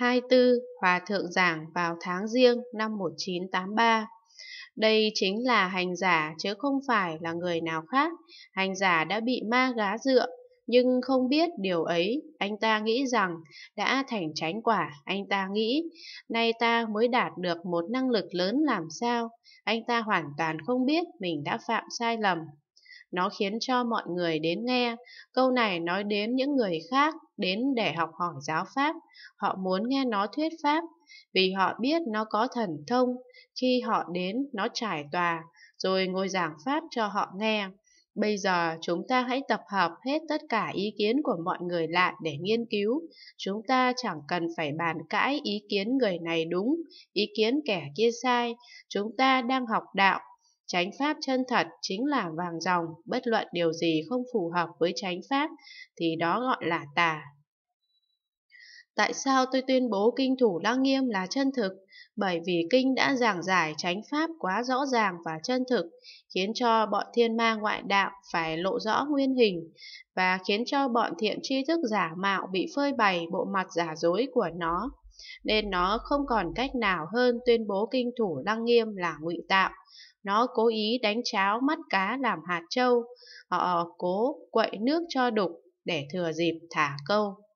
24 Hòa Thượng Giảng vào tháng riêng năm 1983. Đây chính là hành giả chứ không phải là người nào khác. Hành giả đã bị ma gá dựa, nhưng không biết điều ấy, anh ta nghĩ rằng đã thành tránh quả, anh ta nghĩ, nay ta mới đạt được một năng lực lớn làm sao, anh ta hoàn toàn không biết mình đã phạm sai lầm nó khiến cho mọi người đến nghe. Câu này nói đến những người khác đến để học hỏi giáo pháp, họ muốn nghe nó thuyết pháp, vì họ biết nó có thần thông, khi họ đến nó trải tòa, rồi ngồi giảng pháp cho họ nghe. Bây giờ chúng ta hãy tập hợp hết tất cả ý kiến của mọi người lại để nghiên cứu. Chúng ta chẳng cần phải bàn cãi ý kiến người này đúng, ý kiến kẻ kia sai. Chúng ta đang học đạo, Chánh pháp chân thật chính là vàng dòng, bất luận điều gì không phù hợp với chánh pháp thì đó gọi là tà, Tại sao tôi tuyên bố kinh thủ lăng nghiêm là chân thực? Bởi vì kinh đã giảng giải chánh pháp quá rõ ràng và chân thực, khiến cho bọn thiên ma ngoại đạo phải lộ rõ nguyên hình, và khiến cho bọn thiện tri thức giả mạo bị phơi bày bộ mặt giả dối của nó. Nên nó không còn cách nào hơn tuyên bố kinh thủ lăng nghiêm là ngụy tạo. Nó cố ý đánh cháo mắt cá làm hạt trâu, họ cố quậy nước cho đục để thừa dịp thả câu.